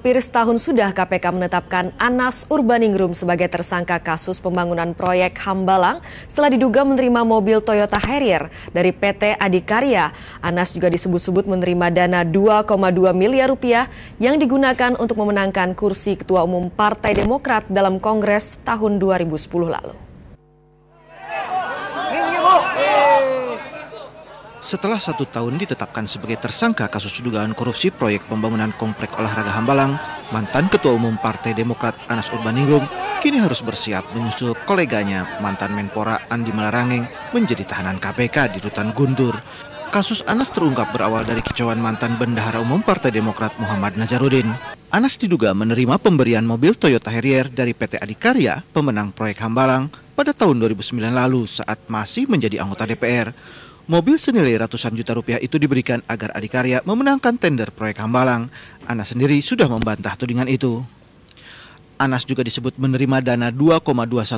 Hampir setahun sudah KPK menetapkan Anas Urbaningrum sebagai tersangka kasus pembangunan proyek Hambalang setelah diduga menerima mobil Toyota Harrier dari PT Adikarya. Anas juga disebut-sebut menerima dana 2,2 miliar rupiah yang digunakan untuk memenangkan kursi Ketua Umum Partai Demokrat dalam Kongres tahun 2010 lalu. setelah satu tahun ditetapkan sebagai tersangka kasus dugaan korupsi proyek pembangunan Komplek Olahraga Hambalang, mantan Ketua Umum Partai Demokrat Anas Urbaningrum kini harus bersiap menyusul koleganya mantan Menpora Andi Malarangeng menjadi tahanan KPK di Rutan Guntur. Kasus Anas terungkap berawal dari kicauan mantan Bendahara Umum Partai Demokrat Muhammad nazarudin Anas diduga menerima pemberian mobil Toyota Harrier dari PT Adikarya, pemenang proyek Hambalang, pada tahun 2009 lalu saat masih menjadi anggota DPR. Mobil senilai ratusan juta rupiah itu diberikan agar Adikarya memenangkan tender proyek Hambalang. Anas sendiri sudah membantah tudingan itu. Anas juga disebut menerima dana 2,21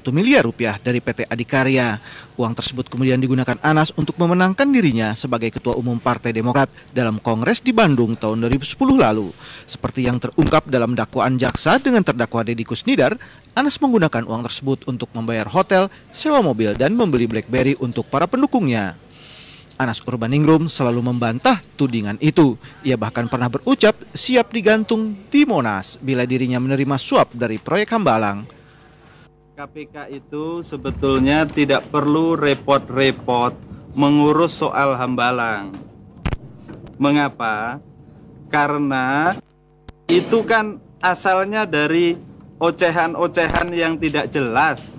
miliar rupiah dari PT Adikarya. Uang tersebut kemudian digunakan Anas untuk memenangkan dirinya sebagai Ketua Umum Partai Demokrat dalam Kongres di Bandung tahun 2010 lalu. Seperti yang terungkap dalam dakwaan jaksa dengan terdakwa Deddy Kusnidar, Anas menggunakan uang tersebut untuk membayar hotel, sewa mobil, dan membeli BlackBerry untuk para pendukungnya. Anas Urbaningrum selalu membantah tudingan itu. Ia bahkan pernah berucap siap digantung di Monas bila dirinya menerima suap dari proyek Hambalang. KPK itu sebetulnya tidak perlu repot-repot mengurus soal Hambalang. Mengapa? Karena itu kan asalnya dari ocehan-ocehan yang tidak jelas.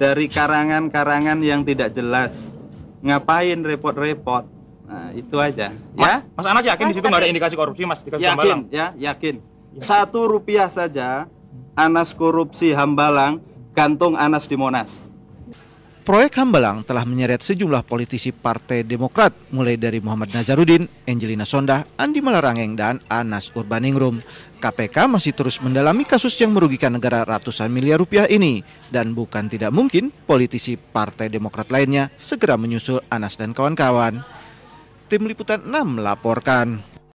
Dari karangan-karangan yang tidak jelas ngapain repot-repot nah, itu aja mas, ya mas Anas yakin di situ nggak ada indikasi korupsi mas di yakin Hambalang. ya yakin satu rupiah saja Anas korupsi Hambalang gantung Anas di Monas Proyek Hambalang telah menyeret sejumlah politisi Partai Demokrat, mulai dari Muhammad Nazarudin, Angelina Sondah, Andi Malarangeng, dan Anas Urbaningrum. KPK masih terus mendalami kasus yang merugikan negara ratusan miliar rupiah ini. Dan bukan tidak mungkin politisi Partai Demokrat lainnya segera menyusul Anas dan kawan-kawan. Tim Liputan 6 melaporkan.